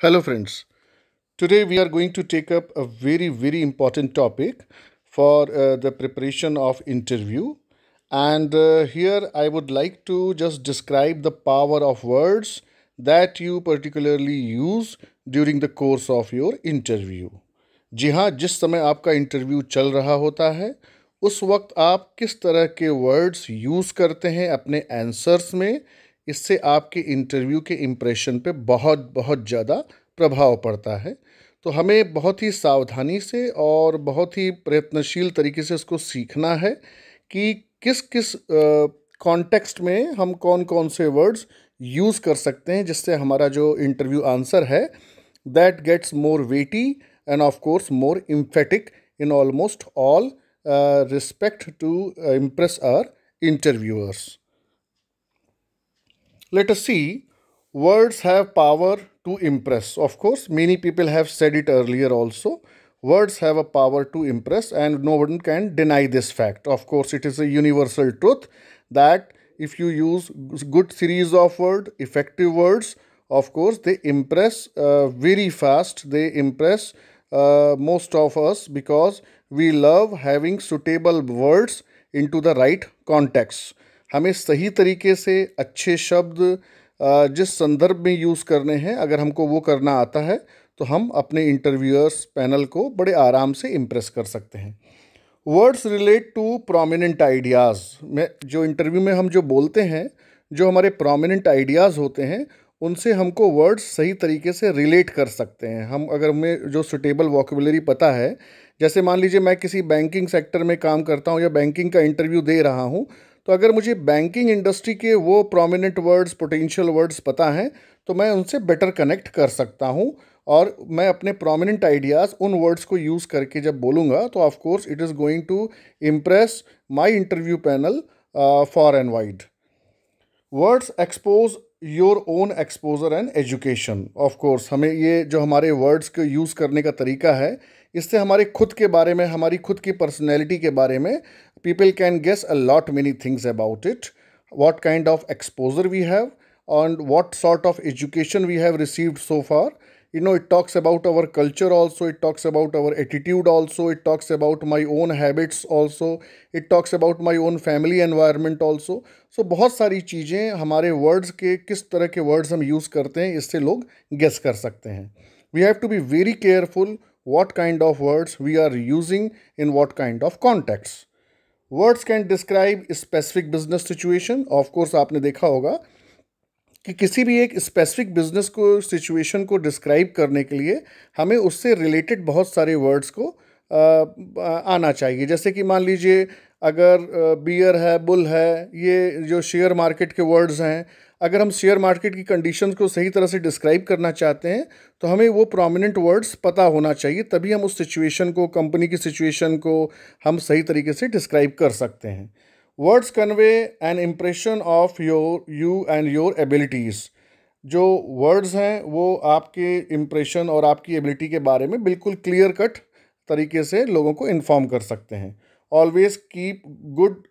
Hello friends, today we are going to take up a very very important topic for uh, the preparation of interview and uh, here I would like to just describe the power of words that you particularly use during the course of your interview. जी हाँ जिस समय आपका interview चल रहा होता है उस वक्त आप किस तरह के वर्ड्स यूज़ करते हैं अपने आंसर्स में इससे आपके इंटरव्यू के इम्प्रेशन पे बहुत बहुत ज़्यादा प्रभाव पड़ता है तो हमें बहुत ही सावधानी से और बहुत ही प्रयत्नशील तरीके से इसको सीखना है कि किस किस कॉन्टेक्स्ट में हम कौन कौन से वर्ड्स यूज़ कर सकते हैं जिससे हमारा जो इंटरव्यू आंसर है that gets more weighty and of course more emphatic in almost all respect to impress our interviewers Let us see. Words have power to impress. Of course, many people have said it earlier also. Words have a power to impress and no one can deny this fact. Of course, it is a universal truth that if you use good series of words, effective words, of course, they impress uh, very fast. They impress uh, most of us because we love having suitable words into the right context. हमें सही तरीके से अच्छे शब्द जिस संदर्भ में use करने हैं अगर हमको वो करना आता है तो हम अपने इंटरव्यूअर्स पैनल को बड़े आराम से इम्प्रेस कर सकते हैं words relate to prominent ideas में जो इंटरव्यू में हम जो बोलते हैं जो हमारे प्रोमिनेंट आइडियाज़ होते हैं उनसे हमको वर्ड्स सही तरीके से रिलेट कर सकते हैं हम अगर हमें जो सुटेबल वॉकबलरी पता है जैसे मान लीजिए मैं किसी बैंकिंग सेक्टर में काम करता हूँ या बैंकिंग का इंटरव्यू दे रहा हूँ तो अगर मुझे बैंकिंग इंडस्ट्री के वो प्रोमिनेंट वर्ड्स पोटेंशियल वर्ड्स पता हैं तो मैं उनसे बेटर कनेक्ट कर सकता हूँ और मैं अपने प्रोमिनेंट आइडियाज़ उन वर्ड्स को यूज़ करके जब बोलूँगा तो of course it is going to impress my interview panel far and wide words expose your own exposure and education of course हमें ये जो हमारे वर्ड्स को यूज़ करने का तरीका है इससे हमारे खुद के बारे में हमारी खुद की पर्सनैलिटी के बारे में people can guess a lot many things about it, what kind of exposure we have and what sort of education we have received so far. You know, it talks about our culture also, it talks about our attitude also, it talks about my own habits also, it talks about my own family environment also. So, बहुत सारी चीज़ें हमारे words के किस तरह के words हम use करते हैं इससे लोग guess कर सकते हैं We have to be very careful what kind of words we are using in what kind of contexts. Words can describe specific business situation of course आपने देखा होगा कि किसी भी एक स्पेसिफिक बिजनेस को सिचुएशन को डिस्क्राइब करने के लिए हमें उससे रिलेटेड बहुत सारे वर्ड्स को आना चाहिए जैसे कि मान लीजिए अगर बियर है बुल है ये जो शेयर मार्केट के वर्ड्स हैं अगर हम शेयर मार्केट की कंडीशन को सही तरह से डिस्क्राइब करना चाहते हैं तो हमें वो प्रोमिनेंट वर्ड्स पता होना चाहिए तभी हम उस सिचुएशन को कंपनी की सिचुएशन को हम सही तरीके से डिस्क्राइब कर सकते हैं words convey an impression of your you and your abilities जो वर्ड्स हैं वो आपके इम्प्रेशन और आपकी एबिलिटी के बारे में बिल्कुल क्लियर कट तरीके से लोगों को इन्फॉर्म कर सकते हैं always keep good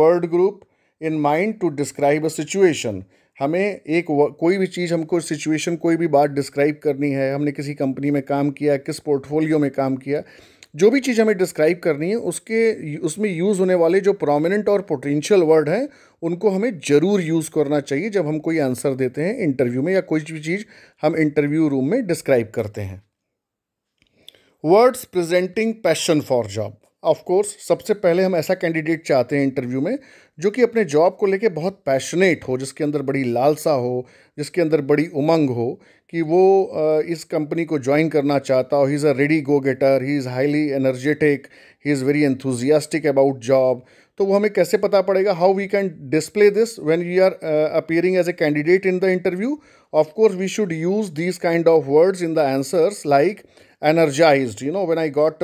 word group in mind to describe a situation हमें एक कोई भी चीज़ हमको सिचुएशन कोई भी बात डिस्क्राइब करनी है हमने किसी कंपनी में काम किया किस पोर्टफोलियो में काम किया जो भी चीज़ हमें डिस्क्राइब करनी है उसके उसमें यूज़ होने वाले जो प्रोमिनेंट और पोटेंशियल वर्ड हैं उनको हमें ज़रूर यूज़ करना चाहिए जब हम कोई आंसर देते हैं इंटरव्यू में या कोई भी चीज़ हम इंटरव्यू रूम में डिस्क्राइब करते हैं words presenting passion for job of course सबसे पहले हम ऐसा कैंडिडेट चाहते हैं इंटरव्यू में जो कि अपने जॉब को लेके बहुत पैशनेट हो जिसके अंदर बड़ी लालसा हो जिसके अंदर बड़ी उमंग हो कि वो इस कंपनी को ज्वाइन करना चाहता हो he is a ready go getter he is highly energetic he is very enthusiastic about job तो वो हमें कैसे पता पड़ेगा how we can display this when you are appearing as a candidate in the interview of course we should use these kind of words in the answers like energized you know when I got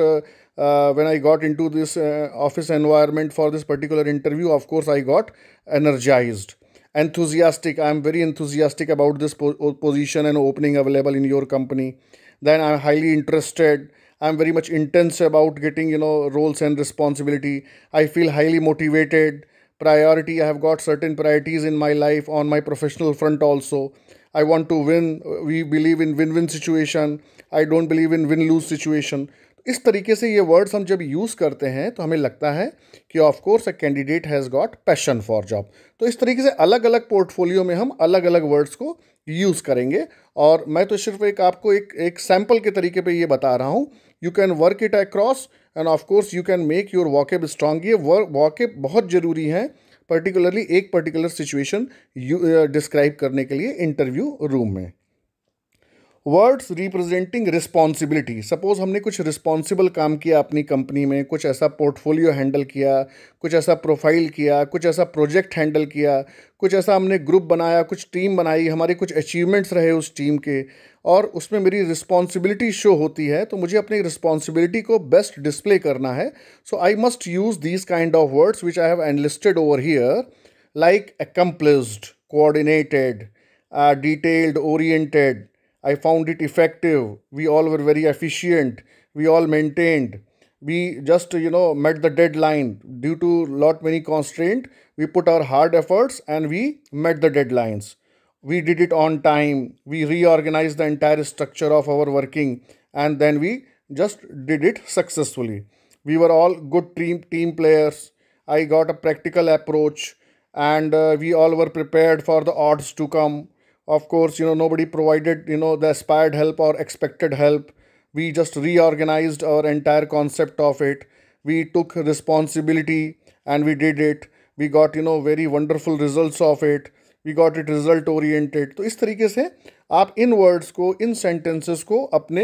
uh, when I got into this uh, office environment for this particular interview, of course, I got energized, enthusiastic. I am very enthusiastic about this po position and opening available in your company. Then I'm highly interested. I'm very much intense about getting, you know, roles and responsibility. I feel highly motivated. Priority, I have got certain priorities in my life on my professional front also. I want to win. We believe in win-win situation. I don't believe in win-lose situation. इस तरीके से ये words हम जब use करते हैं तो हमें लगता है कि of course a candidate has got passion for job तो इस तरीके से अलग अलग पोर्टफोलियो में हम अलग अलग वर्ड्स को यूज़ करेंगे और मैं तो सिर्फ एक आपको एक एक सैम्पल के तरीके पे ये बता रहा हूँ you can work it across and of course you can make your vocab strong ये वॉकेब बहुत ज़रूरी है पर्टिकुलरली एक पर्टिकुलर सिचुएशन डिस्क्राइब करने के लिए इंटरव्यू रूम में वर्ड्स रिप्रेजेंटिंग रिस्पॉन्सिबिलिटी सपोज हमने कुछ रिस्पॉन्सिबल काम किया अपनी कंपनी में कुछ ऐसा पोर्टफोलियो हैंडल किया कुछ ऐसा प्रोफाइल किया कुछ ऐसा प्रोजेक्ट हैंडल किया कुछ ऐसा हमने ग्रुप बनाया कुछ टीम बनाई हमारे कुछ अचीवमेंट्स रहे उस टीम के और उसमें मेरी रिस्पॉन्सिबिलिटी शो होती है तो मुझे अपनी रिस्पॉन्सिबिलिटी को बेस्ट डिस्प्ले करना है so I must use these kind of words which I have enlisted over here like accomplished coordinated detailed oriented I found it effective. We all were very efficient. We all maintained. We just, you know, met the deadline. Due to lot many constraint, we put our hard efforts and we met the deadlines. We did it on time. We reorganized the entire structure of our working and then we just did it successfully. We were all good team, team players. I got a practical approach and uh, we all were prepared for the odds to come Of course, you know, nobody provided, you know, the aspired help or expected help. We just reorganized our entire concept of it. We took responsibility and we did it. We got, you know, very wonderful results of it. We got it result oriented तो इस तरीके से आप इन words को इन sentences को अपने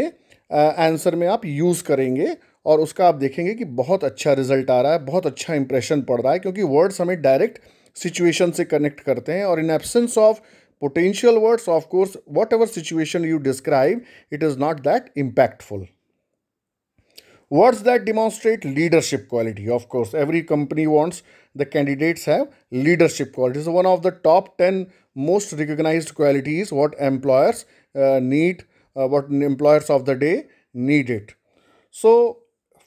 answer में आप यूज़ करेंगे और उसका आप देखेंगे कि बहुत अच्छा रिजल्ट आ रहा है बहुत अच्छा इंप्रेशन पड़ रहा है क्योंकि वर्ड्स हमें डायरेक्ट सिचुएशन से कनेक्ट करते हैं और in absence of potential words of course whatever situation you describe it is not that impactful words that demonstrate leadership quality of course every company wants the candidates have leadership qualities one of the top 10 most recognized qualities what employers uh, need uh, what employers of the day need it so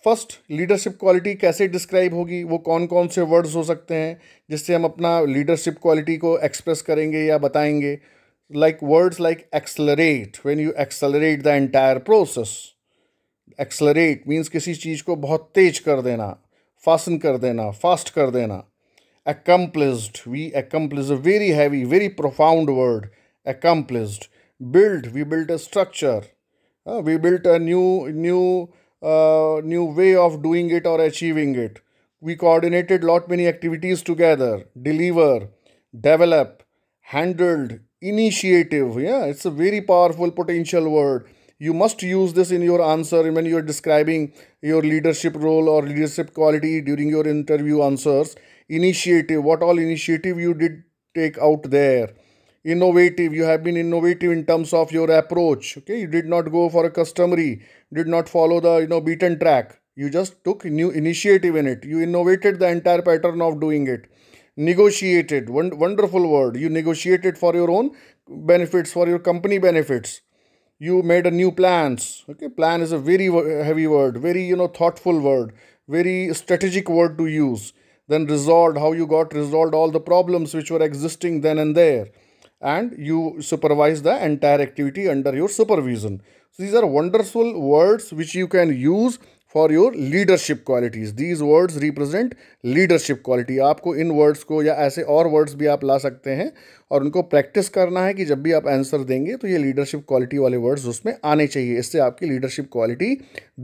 first leadership quality कैसे describe होगी वो कौन कौन से words हो सकते हैं जिससे हम अपना लीडरशिप क्वालिटी को एक्सप्रेस करेंगे या बताएंगे like words like accelerate when you accelerate the entire process accelerate means किसी चीज़ को बहुत तेज कर देना फासन कर देना फास्ट कर देना accomplished we accomplished a very heavy very profound word accomplished built we built a structure uh, we built new new uh, new way of doing it or achieving it we coordinated lot many activities together deliver develop handled initiative yeah it's a very powerful potential word you must use this in your answer when you're describing your leadership role or leadership quality during your interview answers initiative what all initiative you did take out there innovative you have been innovative in terms of your approach okay you did not go for a customary did not follow the you know beaten track you just took new initiative in it you innovated the entire pattern of doing it negotiated one wonderful word you negotiated for your own benefits for your company benefits you made a new plans okay plan is a very heavy word very you know thoughtful word very strategic word to use then resolved how you got resolved all the problems which were existing then and there and you supervise the entire activity under your supervision. So these are wonderful words which you can use for your leadership qualities these words represent leadership quality आपको इन words को या ऐसे और words भी आप ला सकते हैं और उनको प्रैक्टिस करना है कि जब भी आप आंसर देंगे तो ये लीडरशिप क्वालिटी वाले वर्ड्स उसमें आने चाहिए इससे आपकी लीडरशिप क्वालिटी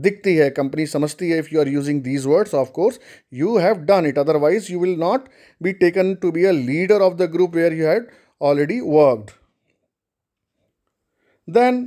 दिखती है कंपनी समझती है if you are using these words of course you have done it otherwise you will not be taken to be a leader of the group where you had already worked. Then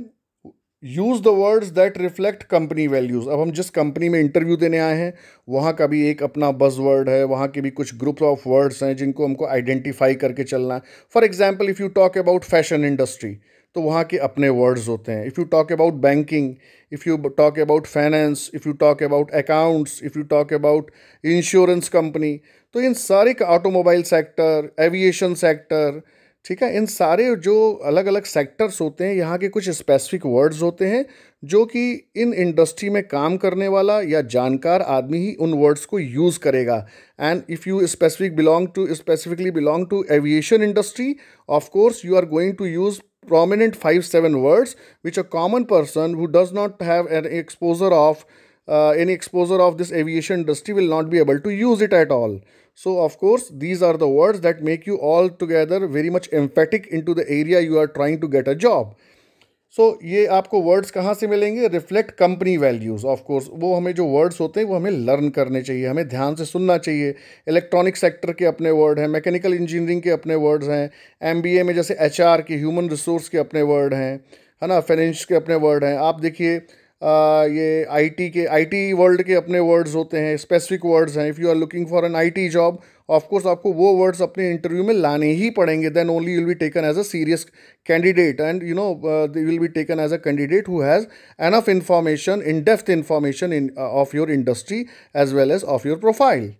use the words that reflect company values अब हम जिस company में interview देने आए हैं वहाँ का भी एक अपना बज वर्ड है वहाँ के भी कुछ ग्रुप ऑफ वर्ड्स हैं जिनको हमको आइडेंटिफाई करके चलना है for example if you talk about fashion industry तो वहाँ के अपने वर्ड्स होते हैं if you talk about banking if you talk about finance if you talk about accounts if you talk about insurance company तो इन सारे का ऑटोमोबाइल सेक्टर एविएशन सेक्टर ठीक है इन सारे जो अलग अलग सेक्टर्स होते हैं यहाँ के कुछ स्पेसिफिक वर्ड्स होते हैं जो कि इन इंडस्ट्री में काम करने वाला या जानकार आदमी ही उन वर्ड्स को यूज़ करेगा and if you specific belong to specifically belong to aviation industry of course you are going to use prominent five seven words which a common person who does not have an exposure of uh, any exposure of this aviation industry will not be able to use it at all. So of course, these are the words that make you all together very much emphatic into the area you are trying to get a job. So so, ये आपको words कहाँ से मिलेंगे reflect company values of course वो हमें जो words होते हैं वो हमें लर्न करने चाहिए हमें ध्यान से सुनना चाहिए इलेक्ट्रॉनिक सेक्टर के अपने वर्ड हैं मैकेनिकल इंजीनियरिंग के अपने वर्ड्स हैं एमबीए में जैसे एचआर के ह्यूमन रिसोर्स के अपने वर्ड हैं है ना फाइनेंश के अपने वर्ड हैं आप देखिए ये आईटी के आईटी वर्ल्ड के अपने वर्ड्स होते हैं स्पेसिफिक वर्ड्स हैं if you are looking for an IT job of course आपको वो वर्ड्स अपने इंटरव्यू में लाने ही पड़ेंगे then only will be taken as a serious candidate and you know will be taken as a candidate who has enough information in depth information in of your industry as well as of your profile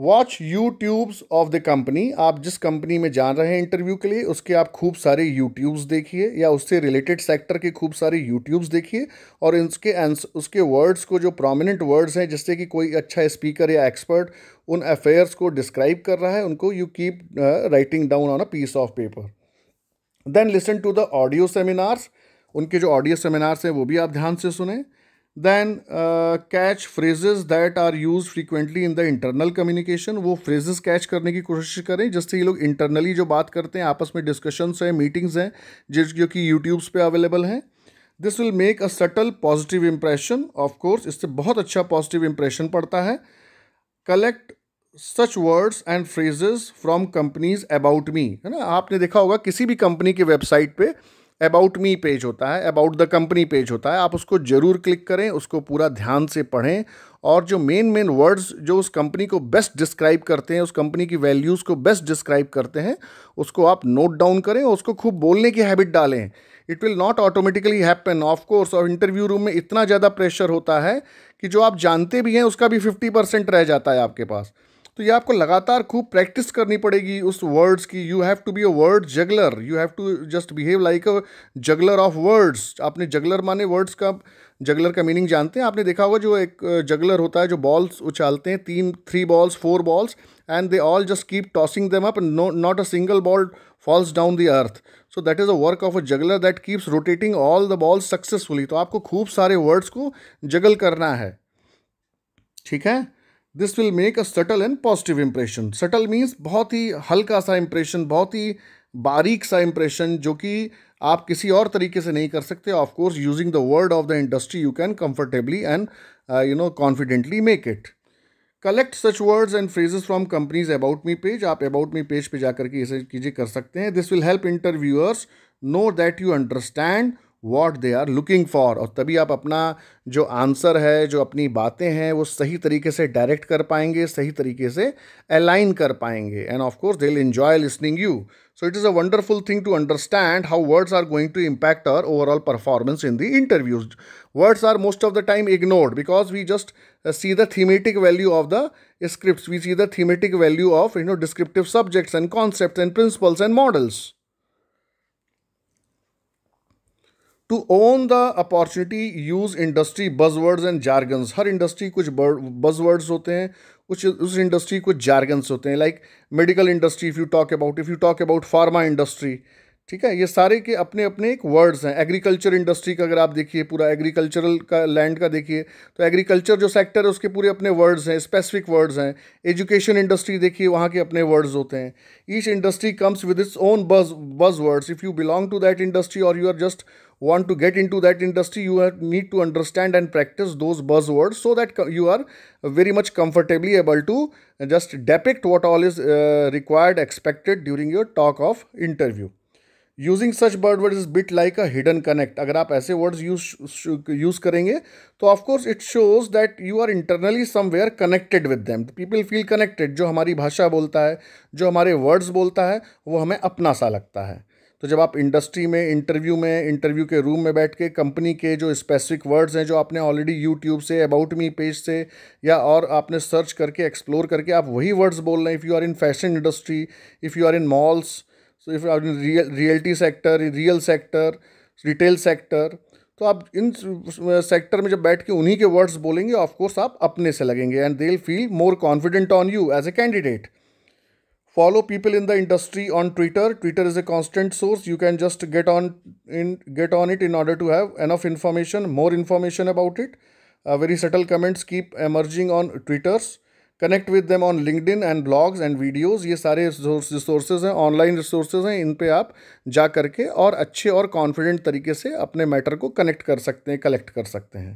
watch YouTubes of the company आप जिस company में जान रहे हैं interview के लिए उसके आप खूब सारे यूट्यूब्स देखिए या उससे रिलेटेड सेक्टर के खूब सारे यूट्यूब्स देखिए और इसके उसके वर्ड्स को जो प्रोमिनेंट वर्ड्स हैं जिससे कि कोई अच्छा स्पीकर या एक्सपर्ट उन अफेयर्स को डिस्क्राइब कर रहा है उनको you keep writing down on a piece of paper then listen to the audio seminars उनके जो ऑडियो सेमिनार्स हैं वो भी आप ध्यान से सुनें then catch phrases that are use used in the internal communication वो फ्रेजेज कैच करने की कोशिश करें जिससे ये लोग इंटरनली जो बात करते हैं आपस में डिस्कशंस हैं मीटिंग्स हैं जिस जो कि यूट्यूब्स पे अवेलेबल हैं this will make a subtle positive impression of course इससे बहुत अच्छा पॉजिटिव इम्प्रेशन पड़ता है collect such words and phrases from companies about me है ना आपने देखा होगा किसी भी कंपनी की वेबसाइट पर अबाउट मी पेज होता है अबाउट द कंपनी पेज होता है आप उसको ज़रूर क्लिक करें उसको पूरा ध्यान से पढ़ें और जो मेन मेन वर्ड्स जो उस कंपनी को बेस्ट डिस्क्राइब करते हैं उस कंपनी की वैल्यूज़ को बेस्ट डिस्क्राइब करते हैं उसको आप नोट डाउन करें और उसको खूब बोलने की हैबिट डालें it will not automatically happen of course और इंटरव्यू रूम में इतना ज़्यादा प्रेशर होता है कि जो आप जानते भी हैं उसका भी फिफ्टी परसेंट रह जाता है आपके पास तो ये आपको लगातार खूब प्रैक्टिस करनी पड़ेगी उस वर्ड्स की you have to be a word juggler you have to just behave like a juggler of words आपने जगलर माने वर्ड्स का जगलर का मीनिंग जानते हैं आपने देखा होगा जो एक जगलर होता है जो बॉल्स उछालते हैं तीन three balls four balls and they all just keep tossing them up no not a single ball falls down the earth so that is a work of a juggler that keeps rotating all the balls successfully तो आपको खूब सारे words को जगल करना है ठीक है this will make a subtle and positive impression subtle means बहुत ही हल्का सा इम्प्रेशन बहुत ही बारीक सा इम्प्रेशन जो कि आप किसी और तरीके से नहीं कर सकते of course using the word of the industry you can comfortably and you know confidently make it collect such words and phrases from companies about me page आप अबाउट मी पेज पे जाकर के इसे कीजिए कर सकते हैं this will help interviewers know that you understand what they are looking for और तभी आप अपना जो आंसर है जो अपनी बातें हैं वो सही तरीके से डायरेक्ट कर पाएंगे सही तरीके से अलाइन कर पाएंगे and of course they will enjoy listening you so it is a wonderful thing to understand how words are going to impact our overall performance in the interviews words are most of the time ignored because we just see the thematic value of the script we see the thematic value of you know descriptive subjects and concept and principles and models to own the opportunity use industry buzzwords and jargons हर industry कुछ buzzwords होते हैं कुछ उस industry कुछ jargons होते हैं like medical industry if you talk about if you talk about pharma industry ठीक है ये सारे के अपने अपने एक वर्ड्स हैं एग्रीकल्चर इंडस्ट्री का अगर आप देखिए पूरा एग्रीकल्चरल का लैंड का देखिए तो एग्रीकल्चर जो सेक्टर है उसके पूरे अपने वर्ड्स हैं स्पेसिफिक वर्ड्स हैं एजुकेशन इंडस्ट्री देखिए वहाँ के अपने वर्ड्स होते हैं each industry comes with its own buzz buzz words if you belong to that industry और you are just want to get into that industry, you have need to understand and practice those buzzwords so that you are very much comfortably able to just depict what all is uh, required, expected during your talk of interview. Using such bird word is bit like a hidden connect अगर आप ऐसे words use use करेंगे तो of course it shows that you are internally somewhere connected with them people feel connected जो हमारी भाषा बोलता है जो हमारे वर्ड्स बोलता है वो हमें अपना सा लगता है तो जब आप इंडस्ट्री में इंटरव्यू में इंटरव्यू के रूम में बैठ के कंपनी के जो स्पेसिफिक वर्ड्स हैं जो आपने ऑलरेडी यूट्यूब से अबाउट मी पेज से या और आपने सर्च करके एक्सप्लोर करके आप वही वर्ड्स बोल रहे हैं if you are in fashion industry if you are in malls so if are in real realty sector real sector retail sector तो आप इन सेक्टर में जब बैठ के उन्हीं के वर्ड्स बोलेंगे ऑफ कोर्स आप अपने से लगेंगे and they feel more confident on you as a candidate follow people in the industry on twitter twitter is a constant source you can just get on in get on it in order to have enough information more information about it uh, very subtle comments keep emerging on twitters connect with them on LinkedIn and blogs and videos ये सारे resources हैं online resources हैं इन पे आप जा करके और अच्छे और कॉन्फिडेंट तरीके से अपने मैटर को कनेक्ट कर सकते हैं कलेक्ट कर सकते हैं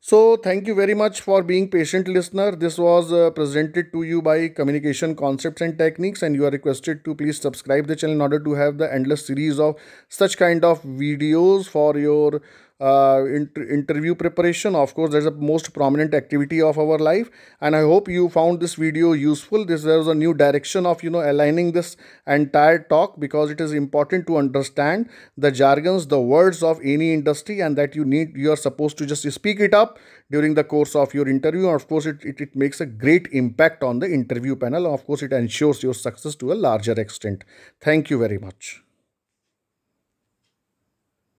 So thank you very much for being patient listener. This was uh, presented to you by Communication Concepts and Techniques and you are requested to please subscribe the channel in order to have the endless series of such kind of videos for your uh, interview preparation of course that's the most prominent activity of our life and i hope you found this video useful this was a new direction of you know aligning this entire talk because it is important to understand the jargons the words of any industry and that you need you are supposed to just speak it up during the course of your interview of course it, it, it makes a great impact on the interview panel of course it ensures your success to a larger extent thank you very much